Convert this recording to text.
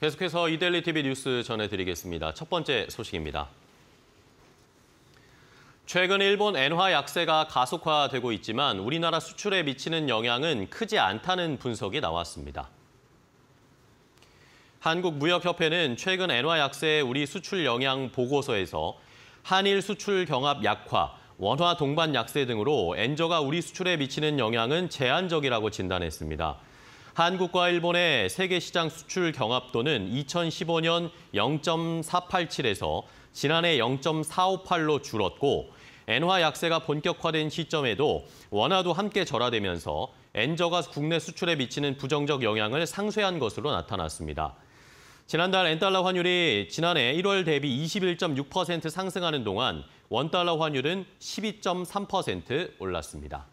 계속해서 이델리 TV 뉴스 전해드리겠습니다. 첫 번째 소식입니다. 최근 일본 엔화 약세가 가속화되고 있지만 우리나라 수출에 미치는 영향은 크지 않다는 분석이 나왔습니다. 한국무역협회는 최근 엔화 약세의 우리 수출 영향 보고서에서 한일 수출 경합 약화, 원화 동반 약세 등으로 엔저가 우리 수출에 미치는 영향은 제한적이라고 진단했습니다. 한국과 일본의 세계 시장 수출 경합도는 2015년 0.487에서 지난해 0.458로 줄었고 엔화 약세가 본격화된 시점에도 원화도 함께 절하되면서 엔저가 국내 수출에 미치는 부정적 영향을 상쇄한 것으로 나타났습니다. 지난달 엔달러 환율이 지난해 1월 대비 21.6% 상승하는 동안 원달러 환율은 12.3% 올랐습니다.